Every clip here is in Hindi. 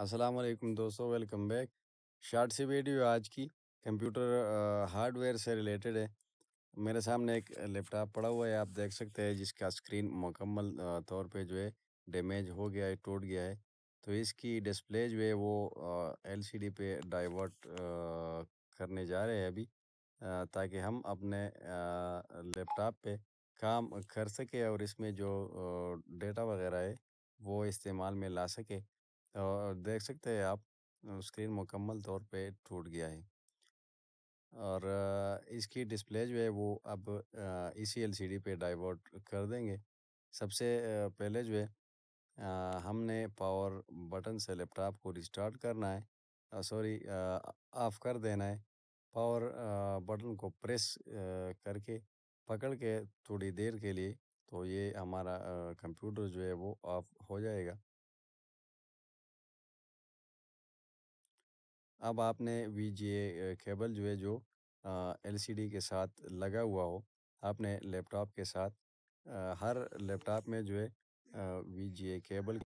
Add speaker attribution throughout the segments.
Speaker 1: अस्सलाम वालेकुम दोस्तों welcome back short C video आज की कंप्यूटर हार्डवेयर से रिलेटेड है मेरे सामने एक लैपटॉप पड़ा हुआ है आप देख सकते हैं जिसका स्क्रीन मुकम्मल तौर पे जो है डैमेज हो गया है टूट गया है तो इसकी डिस्प्ले जो है वो एलसीडी पे डाइवर्ट करने जा रहे हैं अभी ताकि हम अपने लैपटॉप पे काम कर सके और इसमें जो डेटा वगैरह है वो इस्तेमाल में ला सके और देख सकते हैं आप स्क्रीन मुकम्मल तौर पे टूट गया है और इसकी डिस्प्ले जो है वो अब इसी एलसीडी पे डाइवर्ट कर देंगे सबसे पहले जो है हमने पावर बटन से लैपटॉप को रिस्टार्ट करना है सॉरी ऑफ कर देना है पावर बटन को प्रेस करके पकड़ के थोड़ी देर के लिए तो ये हमारा कंप्यूटर जो है वो ऑफ हो जाएगा अब आपने वी केबल जो है जो एलसीडी के साथ लगा हुआ हो आपने लैपटॉप के साथ आ, हर लैपटॉप में जो है वी केबल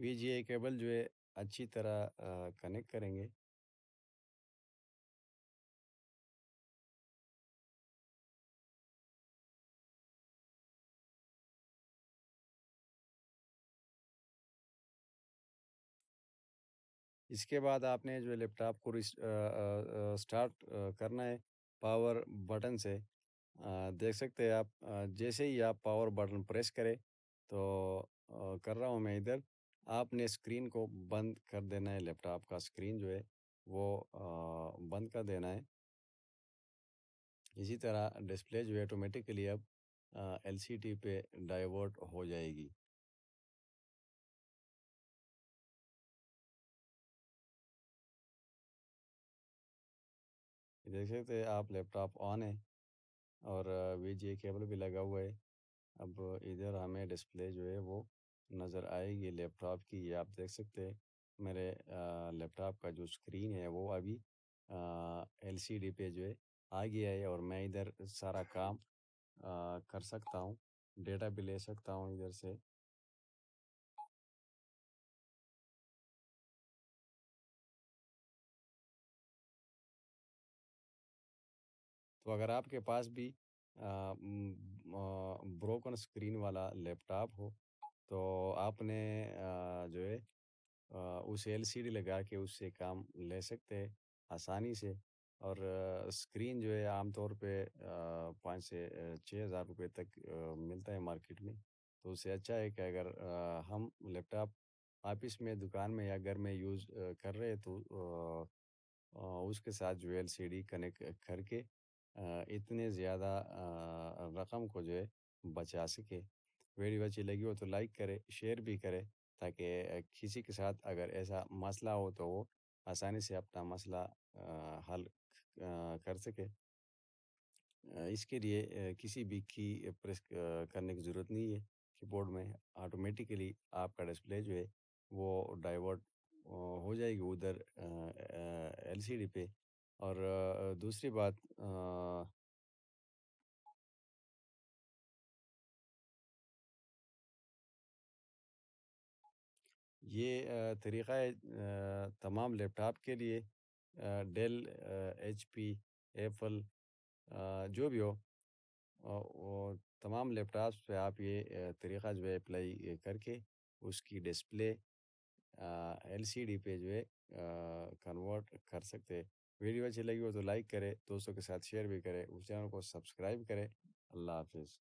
Speaker 1: वी केबल जो है अच्छी तरह कनेक्ट करेंगे इसके बाद आपने जो लैपटॉप को स्टार्ट करना है पावर बटन से देख सकते हैं आप जैसे ही आप पावर बटन प्रेस करें तो कर रहा हूँ मैं इधर आपने स्क्रीन को बंद कर देना है लैपटॉप का स्क्रीन जो है वो बंद कर देना है इसी तरह डिस्प्ले जो है ऑटोमेटिकली अब एलसीडी पे डाइवर्ट हो जाएगी देख सकते हैं आप लैपटॉप ऑन है और वीजीए केबल भी लगा हुआ है अब इधर हमें डिस्प्ले जो है वो नज़र आएगी लैपटॉप की ये आप देख सकते हैं मेरे लैपटॉप का जो स्क्रीन है वो अभी एलसीडी पे जो है आ गया है और मैं इधर सारा काम आ, कर सकता हूँ डेटा भी ले सकता हूँ इधर से तो अगर आपके पास भी ब्रोकन स्क्रीन वाला लैपटॉप हो तो आपने जो है उस एलसीडी लगा के उससे काम ले सकते हैं आसानी से और स्क्रीन जो है आमतौर पे पाँच से छः हज़ार रुपये तक मिलता है मार्केट में तो उससे अच्छा है कि अगर हम लैपटॉप ऑफिस में दुकान में या घर में यूज़ कर रहे तो उसके साथ जो एल सी डी कनेक्ट करके इतने ज़्यादा रकम को जो है बचा सके। वीडियो अच्छी लगी हो तो लाइक करे, शेयर भी करे ताकि किसी के साथ अगर ऐसा मसला हो तो वो आसानी से अपना मसला हल कर सके। इसके लिए किसी भी की प्रेस करने की ज़रूरत नहीं है। कीबोर्ड में ऑटोमेटिकली आपका डिस्प्ले जो है वो डाइवर्ट हो जाएगी उधर एलसीडी पे। और दूसरी बात ये तरीका है तमाम लैपटॉप के लिए डेल एच पी एपल जो भी हो वो तमाम लैपटॉप्स पे आप ये तरीका जो है अप्लाई करके उसकी डिस्प्ले एलसीडी पे जो है कन्वर्ट कर सकते हैं। वीडियो अच्छी लगी हो तो लाइक करें दोस्तों के साथ शेयर भी करें उस चैनल को सब्सक्राइब करें अल्लाह हाफिज़